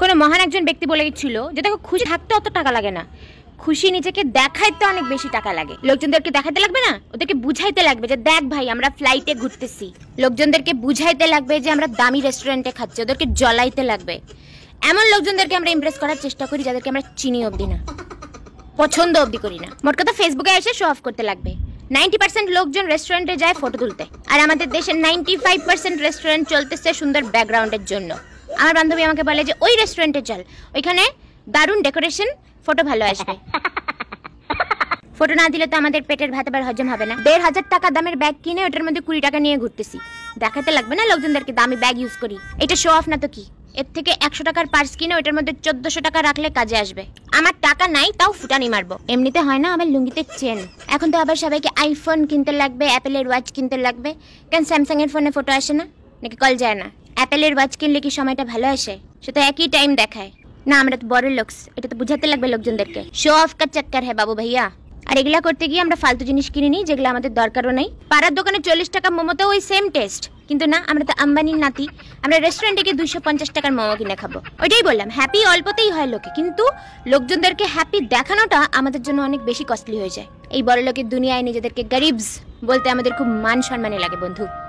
কোনো মহান একজন ব্যক্তি বলে গেছিল যে দেখো খুশি থাকতে অত টাকা লাগে না খুশি নিজেকে দেখাইতে অনেক বেশি টাকা লাগে লোকজনদেরকে দেখাইতে লাগবে না ওদেরকে বুঝাইতে লাগবে যে দেখ ভাই আমরা ফ্লাইটে ঘুরতেছি লোকজনদেরকে বুঝাইতে লাগবে যে আমরা দামি রেস্টুরেন্টে খাচ্ছি ওদেরকে জ্বলাইতে লাগবে এমন লোকজনদেরকে আমরা ইমপ্রেস করার চেষ্টা করি যাদেরকে আমরা চিনি অবধি না পছন্দ অবধি করি না মোট কথা ফেসবুকে এসে শো অফ করতে লাগবে নাইনটি পার্সেন্ট লোকজন রেস্টুরেন্টে যায় ফটো তুলতে আর আমাদের দেশের নাইনটি ফাইভ পার্সেন্ট রেস্টুরেন্ট চলতেছে সুন্দর ব্যাকগ্রাউন্ডের জন্য আমার বান্ধবী আমাকে বলে যে ওই রেস্টুরেন্টে চল ওইখানে দারুণ ডেকোরেশন ফটো ভালো আসবে ফটো না দিলে তো আমাদের পেটের ভাত আবার হজম হবে না দেড় হাজার টাকা দামের ব্যাগ কিনে ওটার মধ্যে কুড়ি টাকা নিয়ে ঘুরতেছি দেখাতে লাগবে না লোকজনদেরকে দামি ব্যাগ ইউজ করি এটা শো অফ না তো কি এর থেকে একশো টাকার পার্স কিনে ওটার মধ্যে চোদ্দশো টাকা রাখলে কাজে আসবে আমার টাকা নাই তাও ফুটানি মারবো এমনিতে হয় না আমার লুঙ্গিতে চেন এখন তো আবার সবাইকে আইফোন কিনতে লাগবে অ্যাপেলের ওয়াচ কিনতে লাগবে কেন স্যামসাংয়ের ফোনে ফটো আসে না নাকি কল যায় না অ্যাপেলের ওয়াচ কিনলে কি সময়টা ভালো আসে সেটা একই টাইম দেখায় না আমরা তো বড় লোকস এটা তো বুঝাতে লাগবে লোকজনদেরকে শো অফ কার চক্কর হ্যাঁ বাবু ভাইয়া আর এগুলা করতে গিয়ে আমরা ফালতু জিনিস কিনে নিই যেগুলো আমাদের দরকারও নেই পাড়ার দোকানে চল্লিশ টাকা মোমো তো ওই সেম টেস্ট কিন্তু না আমরা তো আম্বানির নাতি আমরা রেস্টুরেন্টে গিয়ে দুশো পঞ্চাশ টাকার মোমো কিনে খাবো ওইটাই বললাম হ্যাপি অল্পতেই হয় লোকে কিন্তু লোকজনদেরকে হ্যাপি দেখানোটা আমাদের জন্য অনেক বেশি কস্টলি হয়ে যায় এই বড় লোকের দুনিয়ায় নিজেদেরকে গরিবস বলতে আমাদের খুব মান সম্মানে লাগে বন্ধু